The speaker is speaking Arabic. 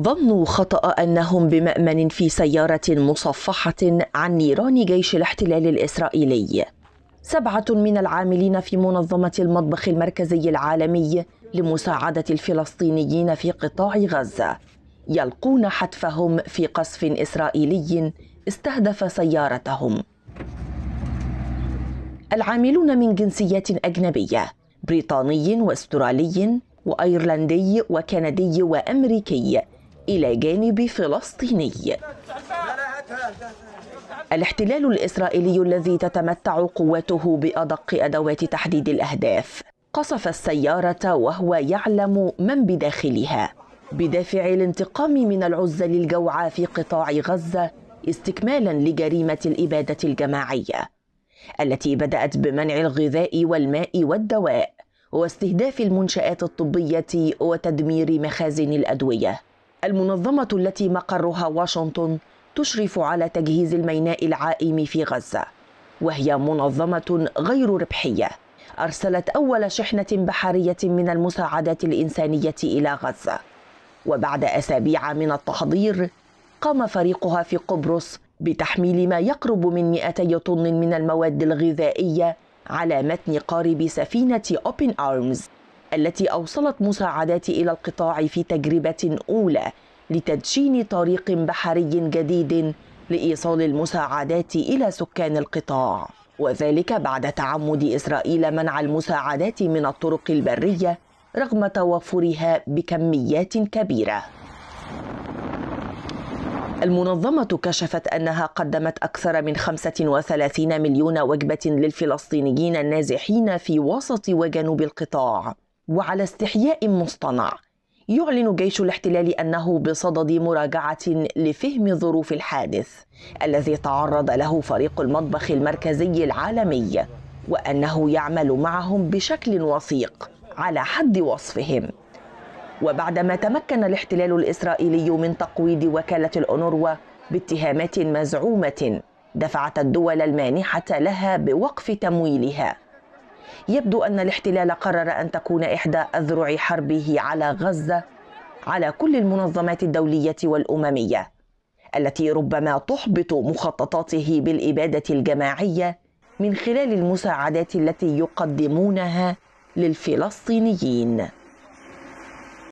ظنوا خطأ أنهم بمأمن في سيارة مصفحة عن نيران جيش الاحتلال الإسرائيلي سبعة من العاملين في منظمة المطبخ المركزي العالمي لمساعدة الفلسطينيين في قطاع غزة يلقون حتفهم في قصف إسرائيلي استهدف سيارتهم العاملون من جنسيات أجنبية بريطاني واسترالي وايرلندي وكندي وامريكي إلى جانب فلسطيني الاحتلال الإسرائيلي الذي تتمتع قوته بأدق أدوات تحديد الأهداف قصف السيارة وهو يعلم من بداخلها بدافع الانتقام من العزل الجوعى في قطاع غزة استكمالا لجريمة الإبادة الجماعية التي بدأت بمنع الغذاء والماء والدواء واستهداف المنشآت الطبية وتدمير مخازن الأدوية المنظمة التي مقرها واشنطن تشرف على تجهيز الميناء العائم في غزة وهي منظمة غير ربحية أرسلت أول شحنة بحرية من المساعدات الإنسانية إلى غزة وبعد أسابيع من التحضير قام فريقها في قبرص بتحميل ما يقرب من 200 طن من المواد الغذائية على متن قارب سفينة أوبن أرمز التي أوصلت مساعدات إلى القطاع في تجربة أولى لتدشين طريق بحري جديد لإيصال المساعدات إلى سكان القطاع وذلك بعد تعمد إسرائيل منع المساعدات من الطرق البرية رغم توفرها بكميات كبيرة المنظمة كشفت أنها قدمت أكثر من 35 مليون وجبة للفلسطينيين النازحين في وسط وجنوب القطاع وعلى استحياء مصطنع يعلن جيش الاحتلال انه بصدد مراجعه لفهم ظروف الحادث الذي تعرض له فريق المطبخ المركزي العالمي وانه يعمل معهم بشكل وثيق على حد وصفهم وبعدما تمكن الاحتلال الاسرائيلي من تقويض وكاله الاونروا باتهامات مزعومه دفعت الدول المانحه لها بوقف تمويلها يبدو أن الاحتلال قرر أن تكون إحدى أذرع حربه على غزة على كل المنظمات الدولية والأممية التي ربما تحبط مخططاته بالإبادة الجماعية من خلال المساعدات التي يقدمونها للفلسطينيين